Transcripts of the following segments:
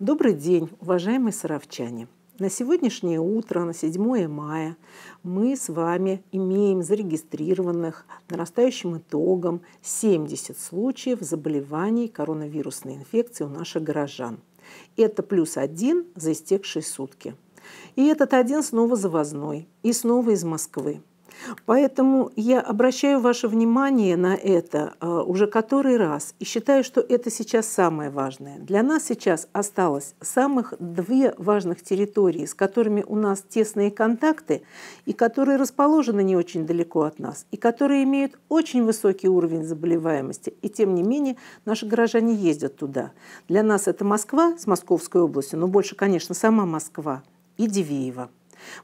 Добрый день, уважаемые саровчане! На сегодняшнее утро, на 7 мая, мы с вами имеем зарегистрированных нарастающим итогом 70 случаев заболеваний коронавирусной инфекции у наших горожан. Это плюс один за истекшие сутки. И этот один снова завозной, и снова из Москвы. Поэтому я обращаю ваше внимание на это а, уже который раз и считаю, что это сейчас самое важное. Для нас сейчас осталось самых две важных территории, с которыми у нас тесные контакты и которые расположены не очень далеко от нас, и которые имеют очень высокий уровень заболеваемости. И тем не менее наши горожане ездят туда. Для нас это Москва с Московской областью, но больше, конечно, сама Москва и Дивеево.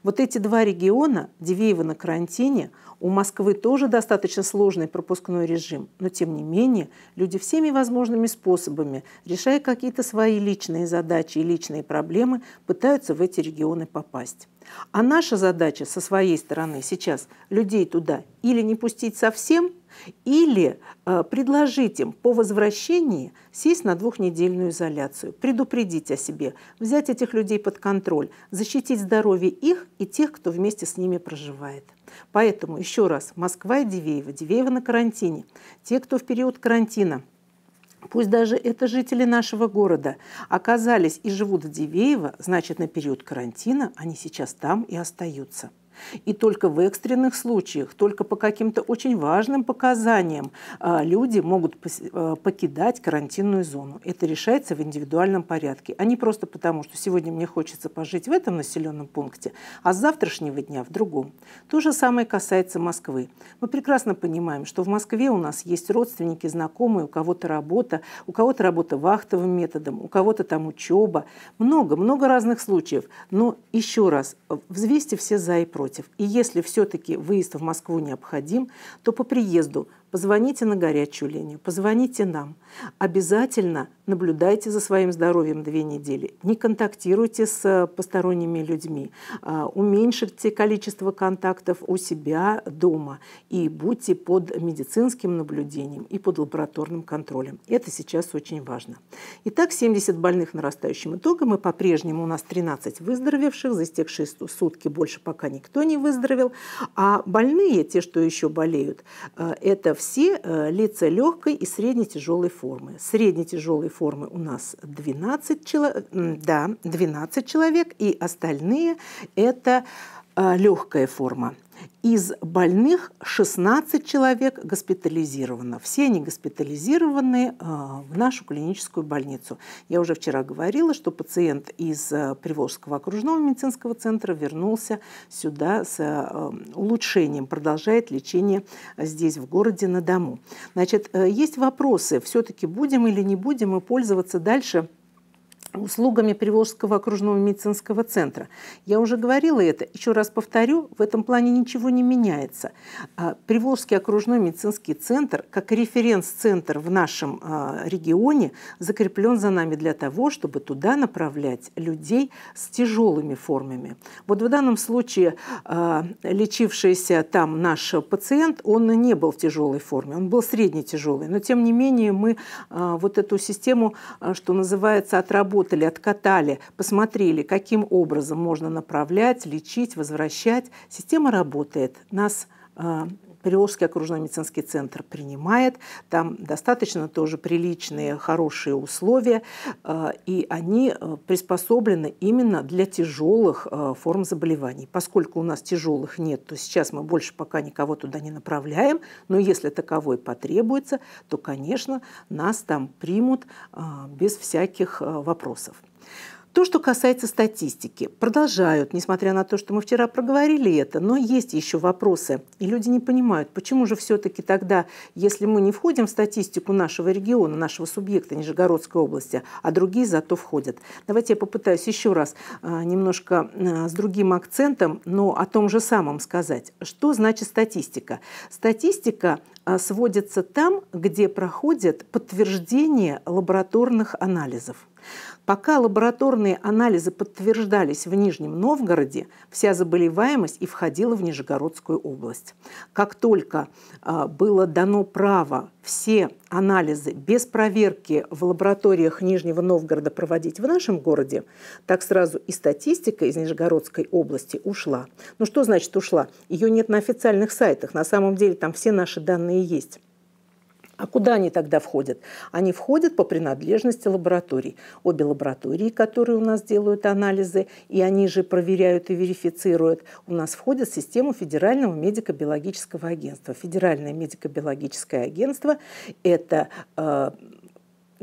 Вот эти два региона, Дивеево на карантине, у Москвы тоже достаточно сложный пропускной режим, но тем не менее люди всеми возможными способами, решая какие-то свои личные задачи и личные проблемы, пытаются в эти регионы попасть. А наша задача со своей стороны сейчас людей туда или не пустить совсем – или э, предложить им по возвращении сесть на двухнедельную изоляцию, предупредить о себе, взять этих людей под контроль, защитить здоровье их и тех, кто вместе с ними проживает. Поэтому еще раз, Москва и Дивеева, Дивеева на карантине. Те, кто в период карантина Пусть даже это жители нашего города оказались и живут в Дивеево, значит, на период карантина они сейчас там и остаются. И только в экстренных случаях, только по каким-то очень важным показаниям а, люди могут э, покидать карантинную зону. Это решается в индивидуальном порядке, а не просто потому, что сегодня мне хочется пожить в этом населенном пункте, а с завтрашнего дня в другом. То же самое касается Москвы. Мы прекрасно понимаем, что в Москве у нас есть родственники, знакомые, у кого-то работа, у кого-то работа вахтовым методом, у кого-то там учеба. Много, много разных случаев. Но еще раз, взвесьте все за и против против. И если все-таки выезд в Москву необходим, то по приезду позвоните на горячую линию, позвоните нам. Обязательно наблюдайте за своим здоровьем две недели. Не контактируйте с э, посторонними людьми. А, уменьшите количество контактов у себя дома. И будьте под медицинским наблюдением и под лабораторным контролем. Это сейчас очень важно. Итак, 70 больных нарастающим итогом. И по-прежнему у нас 13 выздоровевших. За истекшие сутки больше пока никто не выздоровел. А больные, те, что еще болеют, э, это в все э, лица легкой и средне-тяжелой формы. Средне-тяжелой формы у нас 12 человек, да, 12 человек, и остальные – это э, легкая форма. Из больных 16 человек госпитализировано. Все они госпитализированы э, в нашу клиническую больницу. Я уже вчера говорила, что пациент из э, Приволжского окружного медицинского центра вернулся сюда с э, улучшением, продолжает лечение здесь, в городе, на дому. Значит, есть вопросы, все-таки будем или не будем мы пользоваться дальше – услугами Приволжского окружного медицинского центра. Я уже говорила это, еще раз повторю, в этом плане ничего не меняется. А, Приволжский окружной медицинский центр, как референс-центр в нашем а, регионе, закреплен за нами для того, чтобы туда направлять людей с тяжелыми формами. Вот в данном случае а, лечившийся там наш пациент, он не был в тяжелой форме, он был средне тяжелый, но тем не менее мы вот эту систему, что называется, отработали отработали, откатали, посмотрели, каким образом можно направлять, лечить, возвращать, система работает. Нас а, Приволжский окружной медицинский центр принимает. Там достаточно тоже приличные, хорошие условия. Э, и они э, приспособлены именно для тяжелых э, форм заболеваний. Поскольку у нас тяжелых нет, то сейчас мы больше пока никого туда не направляем. Но если таковой потребуется, то, конечно, нас там примут без всяких вопросов. То, что касается статистики, продолжают, несмотря на то, что мы вчера проговорили это, но есть еще вопросы, и люди не понимают, почему же все-таки тогда, если мы не входим в статистику нашего региона, нашего субъекта Нижегородской области, а другие зато входят. Давайте я попытаюсь еще раз э, немножко э, с другим акцентом, но о том же самом сказать. Что значит статистика? Статистика э, сводится там, где проходит подтверждение лабораторных анализов. Пока лабораторные анализы подтверждались в Нижнем Новгороде, вся заболеваемость и входила в Нижегородскую область. Как только а, было дано право все анализы без проверки в лабораториях Нижнего Новгорода проводить в нашем городе, так сразу и статистика из Нижегородской области ушла. Ну что значит ушла? Ее нет на официальных сайтах. На самом деле там все наши данные есть. А куда они тогда входят? Они входят по принадлежности лабораторий. Обе лаборатории, которые у нас делают анализы, и они же проверяют и верифицируют, у нас входят в систему Федерального медико-биологического агентства. Федеральное медико-биологическое агентство – это э,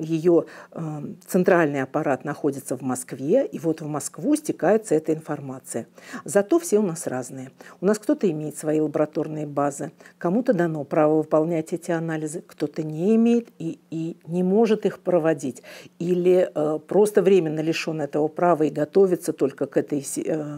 ее э, эм, центральный аппарат находится в Москве, и вот в Москву стекается эта информация. Зато все у нас разные. У нас кто-то имеет свои лабораторные базы, кому-то дано право выполнять эти анализы, кто-то не имеет и, и не может их проводить, или э, просто временно лишен этого права и готовится только к этой, э,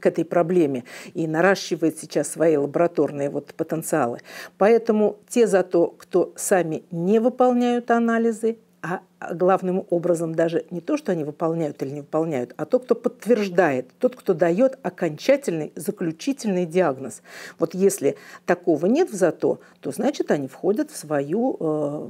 к этой проблеме и наращивает сейчас свои лабораторные вот потенциалы. Поэтому те зато, кто сами не выполняют анализы, образы, а, а главным образом даже не то, что они выполняют или не выполняют, а то, кто подтверждает, тот, кто дает окончательный, заключительный диагноз. Вот если такого нет в ЗАТО, то значит они входят в свою э,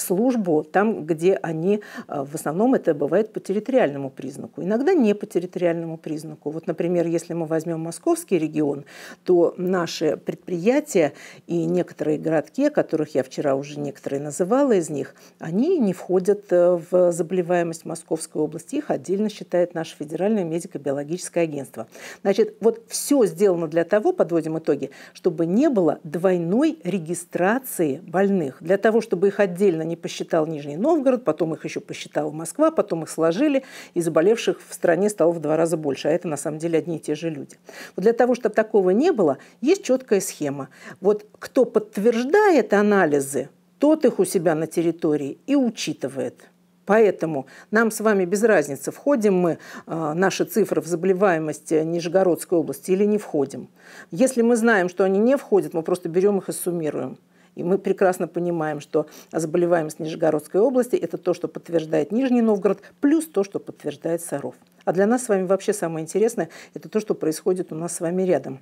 службу там, где они, э, в основном это бывает по территориальному признаку, иногда не по территориальному признаку. Вот, например, если мы возьмем московский регион, то наши предприятия и некоторые городки, которых я вчера уже некоторые называла из них, они не входят э, в заболеваемость Московской области, их отдельно считает наше Федеральное медико-биологическое агентство. Значит, вот все сделано для того, подводим итоги, чтобы не было двойной регистрации больных, для того, чтобы их отдельно не посчитал Нижний Новгород, потом их еще посчитала Москва, потом их сложили, и заболевших в стране стало в два раза больше. А это на самом деле одни и те же люди. Вот для того, чтобы такого не было, есть четкая схема. Вот кто подтверждает анализы, тот их у себя на территории и учитывает. Поэтому нам с вами без разницы, входим мы, э, наши цифры в заболеваемость э, Нижегородской области или не входим. Если мы знаем, что они не входят, мы просто берем их и суммируем. И мы прекрасно понимаем, что заболеваемость Нижегородской области – это то, что подтверждает Нижний Новгород, плюс то, что подтверждает Саров. А для нас с вами вообще самое интересное – это то, что происходит у нас с вами рядом.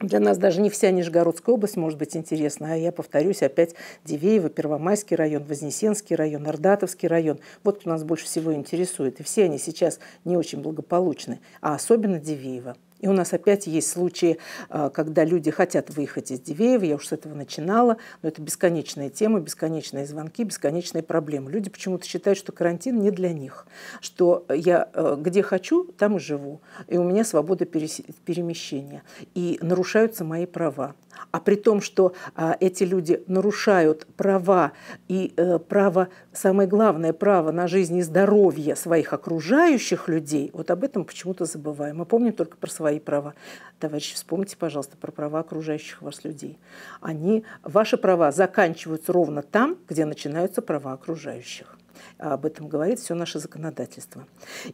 Для нас даже не вся Нижегородская область может быть интересна, а я повторюсь опять Дивеево, Первомайский район, Вознесенский район, Ордатовский район. Вот кто нас больше всего интересует. И все они сейчас не очень благополучны, а особенно Дивеево. И у нас опять есть случаи, а, когда люди хотят выехать из Дивеев. я уж с этого начинала, но это бесконечная тема, бесконечные звонки, бесконечные проблемы. Люди почему-то считают, что карантин не для них, что я э, где хочу, там и живу, и у меня свобода перемещения, и нарушаются мои права. А при том, что а, эти люди нарушают права и э, право, самое главное, право на жизнь и здоровье своих окружающих людей, вот об этом почему-то забываем. Мы помним только про свои свои права. Товарищи, вспомните, пожалуйста, про права окружающих вас людей. Они, ваши права заканчиваются ровно там, где начинаются права окружающих. Об этом говорит все наше законодательство.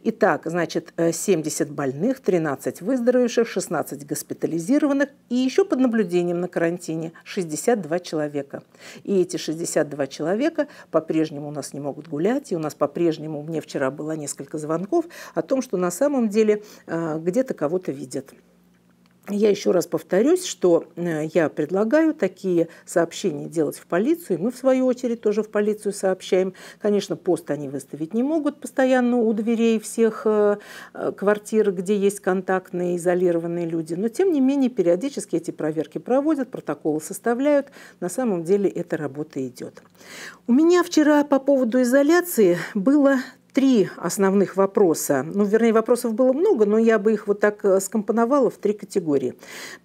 Итак, значит, 70 э, больных, 13 выздоровевших, 16 госпитализированных и еще под наблюдением на карантине 62 человека. И эти 62 человека по-прежнему у нас не могут гулять, и у нас по-прежнему, мне вчера было несколько звонков о том, что на самом деле э, где-то кого-то видят. Я еще раз повторюсь, что э, я предлагаю такие сообщения делать в полицию, мы в свою очередь тоже в полицию сообщаем. Конечно, пост они выставить не могут постоянно у дверей всех э, э, квартир, где есть контактные, изолированные люди, но тем не менее периодически эти проверки проводят, протоколы составляют, на самом деле эта работа идет. У меня вчера по поводу изоляции было три основных вопроса. Ну, вернее, вопросов было много, но я бы их вот так э, скомпоновала в три категории.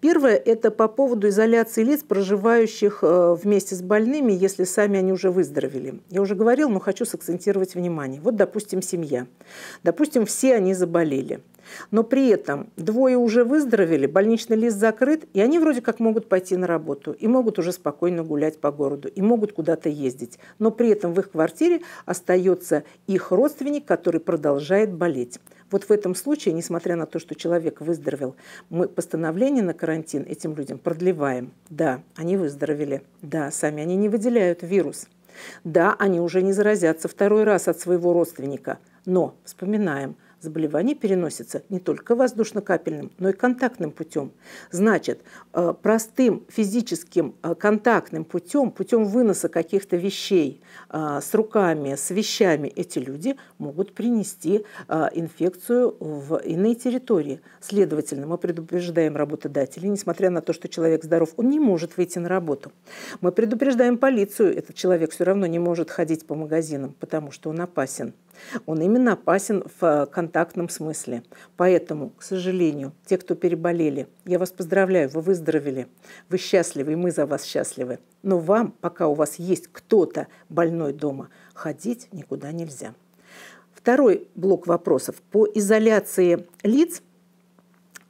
Первое – это по поводу изоляции лиц, проживающих э, вместе с больными, если сами они уже выздоровели. Я уже говорила, но хочу сакцентировать внимание. Вот, допустим, семья. Допустим, все они заболели. Но при этом двое уже выздоровели, больничный лист закрыт, и они вроде как могут пойти на работу, и могут уже спокойно гулять по городу, и могут куда-то ездить. Но при этом в их квартире остается их родственник, который продолжает болеть. Вот в этом случае, несмотря на то, что человек выздоровел, мы постановление на карантин этим людям продлеваем. Да, они выздоровели. Да, сами они не выделяют вирус. Да, они уже не заразятся второй раз от своего родственника. Но, вспоминаем, Заболевание переносится не только воздушно-капельным, но и контактным путем. Значит, э, простым физическим э, контактным путем, путем выноса каких-то вещей э, с руками, с вещами, эти люди могут принести инфекцию в иные территории. Следовательно, мы предупреждаем работодателей, несмотря на то, что человек здоров, он не может выйти на работу. Мы предупреждаем полицию, этот человек все равно не может ходить по магазинам, потому что он опасен. Он именно опасен в э, контактном смысле. Поэтому, к сожалению, те, кто переболели, я вас поздравляю, вы выздоровели, вы счастливы, и мы за вас счастливы. Но вам, пока у вас есть кто-то больной дома, ходить никуда нельзя. Второй блок вопросов по изоляции лиц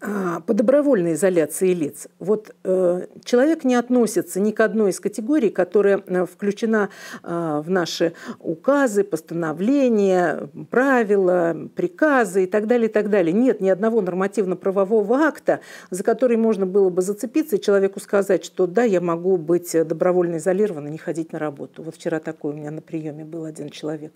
а, по добровольной изоляции лиц. Вот э, человек не относится ни к одной из категорий, которая э, включена э, в наши указы, постановления, правила, приказы и так далее, и так далее. Нет ни одного нормативно-правового акта, за который можно было бы зацепиться и человеку сказать, что да, я могу быть добровольно изолирован и не ходить на работу. Вот вчера такой у меня на приеме был один человек.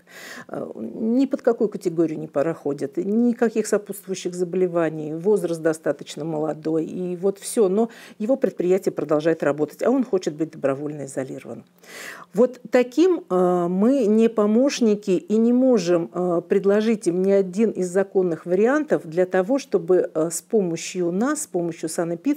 Э, ни под какую категорию не проходит, никаких сопутствующих заболеваний, возраст достаточно молодой. И вот все. Но его предприятие продолжает работать, а он хочет быть добровольно изолирован. Вот таким э, мы не помощники и не можем э, предложить им ни один из законных вариантов для того, чтобы э, с помощью нас, с помощью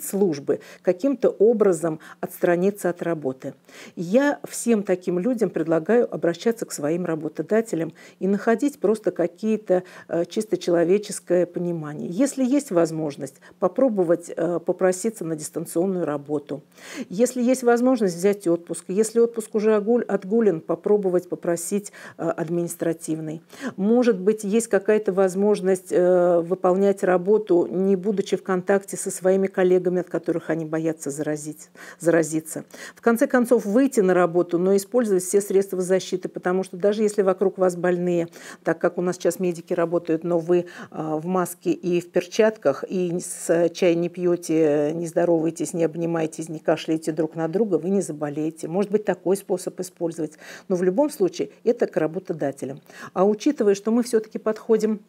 службы каким-то образом отстраниться от работы. Я всем таким людям предлагаю обращаться к своим работодателям и находить просто какие-то чисто человеческое понимание. Если есть возможность, возможность попробовать э, попроситься на дистанционную работу. Если есть возможность взять отпуск, если отпуск уже отгулен, попробовать попросить э, административный. Может быть, есть какая-то возможность э, выполнять работу, не будучи в контакте со своими коллегами, от которых они боятся заразить, заразиться. В конце концов, выйти на работу, но использовать все средства защиты, потому что даже если вокруг вас больные, так как у нас сейчас медики работают, но вы в маске и в перчатках, и с чай не пьете, не здороваетесь, не обнимаетесь, не кашляете друг на друга, вы не заболеете. Может быть, такой способ использовать. Но в любом случае это к работодателям. А учитывая, что мы все-таки подходим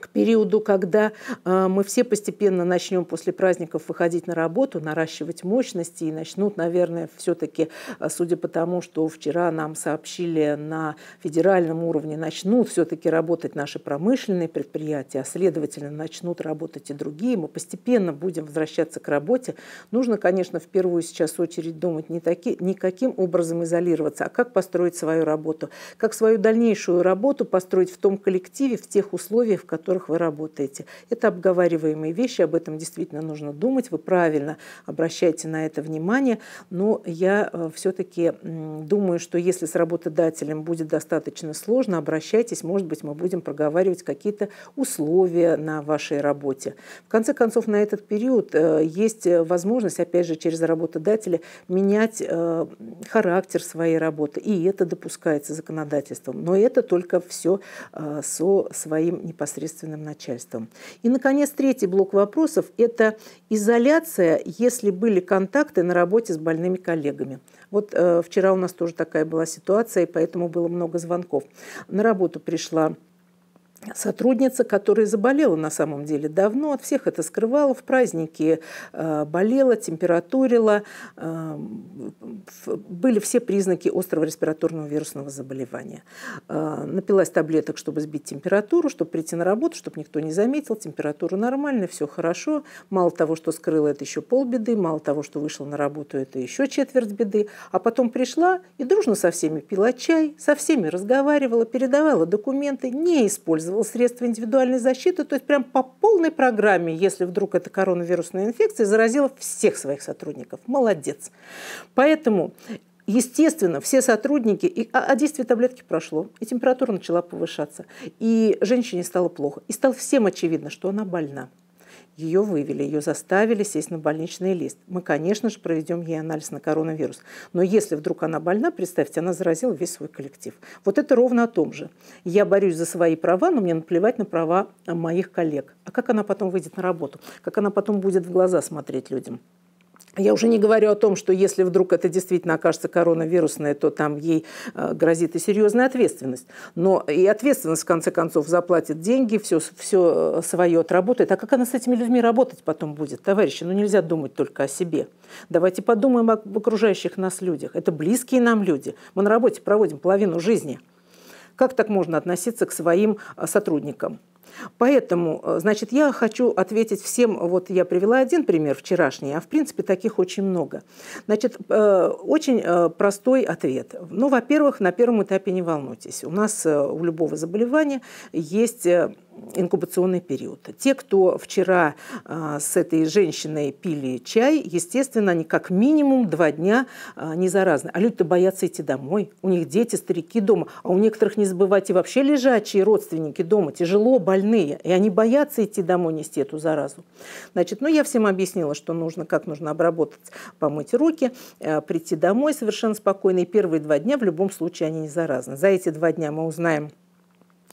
к периоду, когда а, мы все постепенно начнем после праздников выходить на работу, наращивать мощности и начнут, наверное, все-таки, а, судя по тому, что вчера нам сообщили на федеральном уровне, начнут все-таки работать наши промышленные предприятия, а следовательно начнут работать и другие. Мы постепенно будем возвращаться к работе. Нужно, конечно, в первую сейчас очередь думать не таки, никаким образом изолироваться, а как построить свою работу, как свою дальнейшую работу построить в том коллективе, в тех условиях, в которых которых вы работаете. Это обговариваемые вещи, об этом действительно нужно думать, вы правильно обращаете на это внимание, но я э, все-таки думаю, что если с работодателем будет достаточно сложно, обращайтесь, может быть, мы будем проговаривать какие-то условия на вашей работе. В конце концов, на этот период э, есть возможность, опять же, через работодателя менять э, характер своей работы, и это допускается законодательством. Но это только все со своим непосредственным художественным начальством. И, наконец, третий блок вопросов – это изоляция, если были контакты на работе с больными коллегами. Вот э, вчера у нас тоже такая была ситуация, и поэтому было много звонков. На работу пришла сотрудница, которая заболела на самом деле давно, от всех это скрывала, в праздники э, болела, температурила, э, были все признаки острого респираторного вирусного заболевания. Э, напилась таблеток, чтобы сбить температуру, чтобы прийти на работу, чтобы никто не заметил, температура нормальная, все хорошо. Мало того, что скрыла, это еще полбеды, мало того, что вышла на работу, это еще четверть беды. А потом пришла и дружно со всеми пила чай, со всеми разговаривала, передавала документы, не использовала Э, средства индивидуальной защиты, то есть прям по полной программе, если вдруг эта коронавирусная инфекция заразила всех своих сотрудников. Молодец. Поэтому Естественно, все сотрудники, и, а, а действие таблетки прошло, и температура начала повышаться, и женщине стало плохо, и стало всем очевидно, что она больна. Ее вывели, ее заставили сесть на больничный лист. Мы, конечно же, проведем ей анализ на коронавирус. Но если вдруг она больна, представьте, она заразила весь свой коллектив. Вот это ровно о том же. Я борюсь за свои права, но мне наплевать на права а, моих коллег. А как она потом выйдет на работу? Как она потом будет в глаза смотреть людям? Я уже не говорю о том, что если вдруг это действительно окажется коронавирусное, то там ей э, грозит и серьезная ответственность. Но и ответственность, в конце концов, заплатит деньги, все, все э, свое отработает. А как она с этими людьми работать потом будет? Товарищи, ну нельзя думать только о себе. Давайте подумаем об окружающих нас людях. Это близкие нам люди. Мы на работе проводим половину жизни. Как так можно относиться к своим э, сотрудникам? Поэтому, э, значит, я хочу ответить всем, вот я привела один пример вчерашний, а в принципе таких очень много. Значит, э, очень э, простой ответ. Ну, во-первых, на первом этапе не волнуйтесь. У нас у любого заболевания есть инкубационный период. Те, кто вчера а, с этой женщиной пили чай, естественно, они как минимум два дня а, не заразны. А люди-то боятся идти домой. У них дети, старики дома. А у некоторых, не забывайте, вообще лежачие родственники дома, тяжело больные. И они боятся идти домой нести эту заразу. Значит, ну я всем объяснила, что нужно, как нужно обработать, помыть руки, э, прийти домой совершенно спокойно. И первые два дня в любом случае они не заразны. За эти два дня мы узнаем,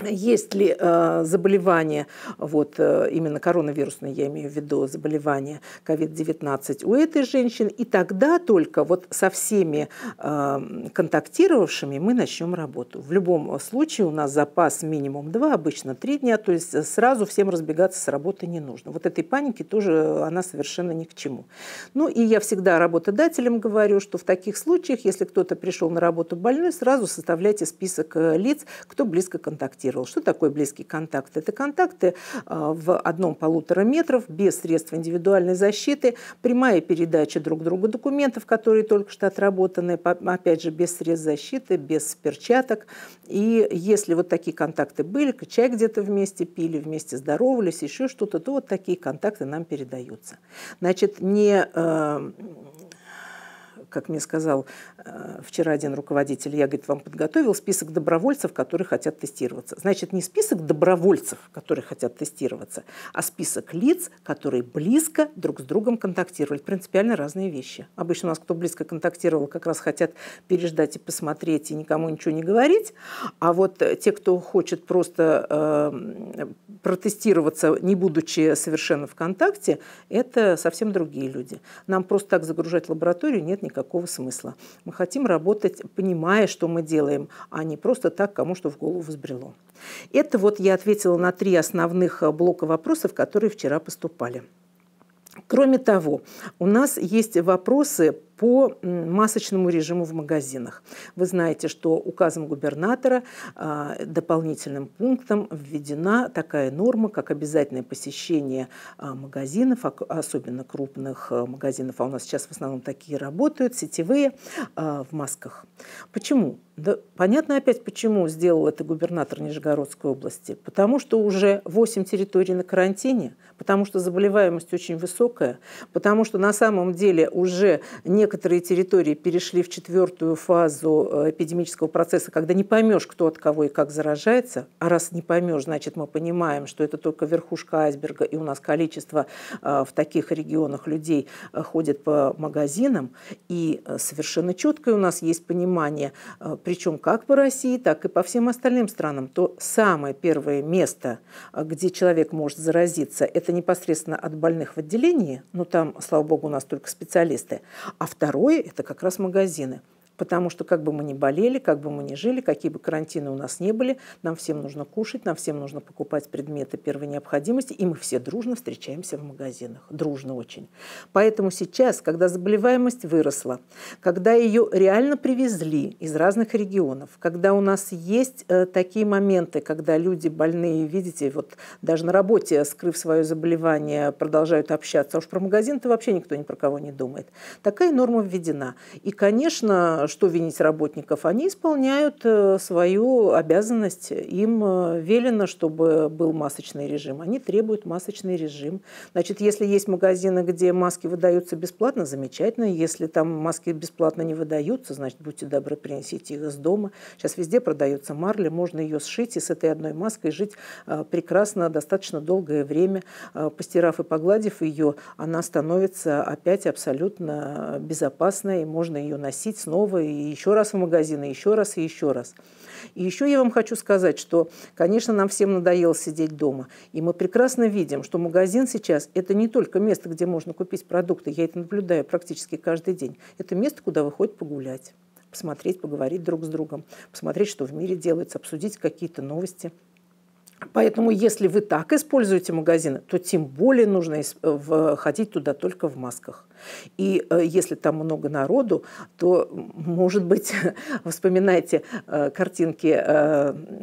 есть ли э, заболевание, вот э, именно коронавирусное, я имею в виду заболевание COVID-19 у этой женщины, и тогда только вот со всеми э, контактировавшими мы начнем работу. В любом случае у нас запас минимум 2, обычно 3 дня, то есть сразу всем разбегаться с работы не нужно. Вот этой паники тоже она совершенно ни к чему. Ну и я всегда работодателям говорю, что в таких случаях, если кто-то пришел на работу больной, сразу составляйте список э, лиц, кто близко контактирует тестировал. Что такое близкий контакт? Это контакты а, в одном-полутора метров без средств индивидуальной защиты, прямая передача друг другу документов, которые только что отработаны, опять же, без средств защиты, без перчаток. И если вот такие контакты были, чай где-то вместе пили, вместе здоровались, еще что-то, то вот такие контакты нам передаются. Значит, не э, как мне сказал э, вчера один руководитель, я, говорит, вам подготовил список добровольцев, которые хотят тестироваться. Значит, не список добровольцев, которые хотят тестироваться, а список лиц, которые близко друг с другом контактировали. Принципиально разные вещи. Обычно у нас кто близко контактировал, как раз хотят переждать и посмотреть, и никому ничего не говорить. А вот э, те, кто хочет просто э, протестироваться, не будучи совершенно в контакте, это совсем другие люди. Нам просто так загружать лабораторию нет никакого никакого смысла. Мы хотим работать, понимая, что мы делаем, а не просто так, кому что в голову взбрело. Это вот я ответила на три основных э, блока вопросов, которые вчера поступали. Кроме того, у нас есть вопросы по масочному режиму в магазинах. Вы знаете, что указом губернатора а, дополнительным пунктом введена такая норма, как обязательное посещение а, магазинов, особенно крупных э, магазинов, а у нас сейчас в основном такие работают, сетевые, а, в масках. Почему? Да, понятно опять, почему сделал это губернатор Нижегородской области. Потому что уже 8 территорий на карантине, потому что заболеваемость очень высокая, потому что на самом деле уже некоторые территории перешли в четвертую фазу э, эпидемического процесса, когда не поймешь, кто от кого и как заражается. А раз не поймешь, значит, мы понимаем, что это только верхушка айсберга, и у нас количество э, в таких регионах людей э, ходит по магазинам, и совершенно четкое у нас есть понимание, причем как по России, так и по всем остальным странам, то самое первое место, где человек может заразиться, это непосредственно от больных в отделении, но ну, там, слава богу, у нас только специалисты, а второе – это как раз магазины потому что как бы мы ни болели, как бы мы ни жили, какие бы карантины у нас не были, нам всем нужно кушать, нам всем нужно покупать предметы первой необходимости, и мы все дружно встречаемся в магазинах, дружно очень. Поэтому сейчас, когда заболеваемость выросла, когда ее реально привезли из разных регионов, когда у нас есть э, такие моменты, когда люди больные, видите, вот даже на работе, скрыв свое заболевание, продолжают общаться, а уж про магазин-то вообще никто ни про кого не думает. Такая норма введена. И, конечно, что винить работников? Они исполняют э, свою обязанность. Им э, велено, чтобы был масочный режим. Они требуют масочный режим. Значит, если есть магазины, где маски выдаются бесплатно, замечательно. Если там маски бесплатно не выдаются, значит, будьте добры, принесите их из дома. Сейчас везде продается марли, можно ее сшить и с этой одной маской жить э, прекрасно достаточно долгое время. Постирав и погладив ее, она становится опять абсолютно безопасной, и можно ее носить снова снова, и еще раз в магазин, и еще раз, и еще раз. И еще я вам хочу сказать, что, конечно, нам всем надоело сидеть дома. И мы прекрасно видим, что магазин сейчас – это не только место, где можно купить продукты. Я это наблюдаю практически каждый день. Это место, куда выходит погулять посмотреть, поговорить друг с другом, посмотреть, что в мире делается, обсудить какие-то новости – Поэтому, если вы так используете магазины, то тем более нужно э, э, ходить туда только в масках. И э, если там много народу, то, может быть, вспоминайте картинки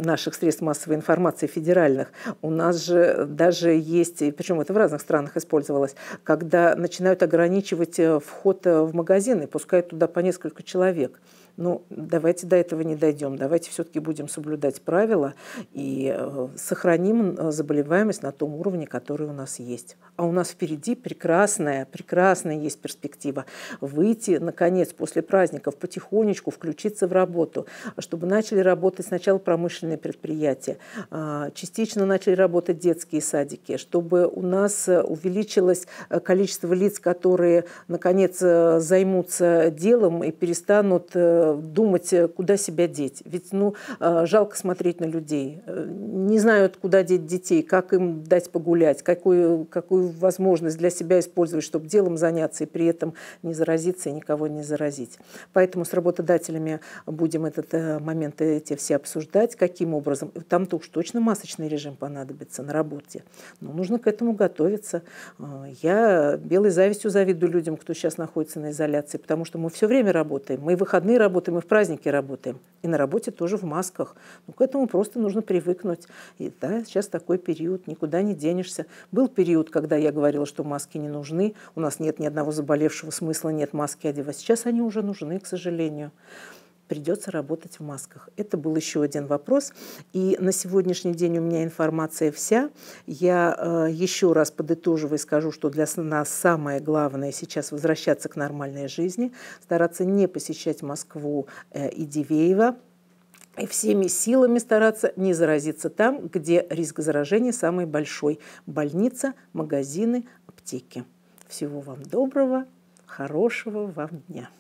наших средств массовой информации федеральных. У нас же даже есть, причем это в разных странах использовалось, когда начинают ограничивать вход в магазины, пускают туда по несколько человек. Ну, давайте до этого не дойдем. Давайте все-таки будем соблюдать правила и э, сохраним э, заболеваемость на том уровне, который у нас есть. А у нас впереди прекрасная, прекрасная есть перспектива выйти, наконец, после праздников потихонечку включиться в работу, чтобы начали работать сначала промышленные предприятия, а, частично начали работать детские садики, чтобы у нас э, увеличилось количество лиц, которые, наконец, займутся делом и перестанут думать, э, куда себя деть. Ведь, ну, э, жалко смотреть на людей. Э, не знают, куда деть детей, как им дать погулять, какую, какую возможность для себя использовать, чтобы делом заняться и при этом не заразиться и никого не заразить. Поэтому с работодателями будем этот момент эти все обсуждать, каким образом. Там-то уж точно масочный режим понадобится на работе. Но нужно к этому готовиться. Я белой завистью завидую людям, кто сейчас находится на изоляции, потому что мы все время работаем. Мы выходные работаем, работаем, и в праздники работаем, и на работе тоже в масках. Но ну, к этому просто нужно привыкнуть. И да, сейчас такой период, никуда не денешься. Был период, когда я говорила, что маски не нужны, у нас нет ни одного заболевшего, смысла нет маски одевать. Сейчас они уже нужны, к сожалению придется работать в масках. Это был еще один вопрос. И на сегодняшний день у меня информация вся. Я э, еще раз подытоживаю и скажу, что для нас самое главное сейчас возвращаться к нормальной жизни, стараться не посещать Москву э, и Дивеева, и всеми силами стараться не заразиться там, где риск заражения самый большой – больница, магазины, аптеки. Всего вам доброго, хорошего вам дня.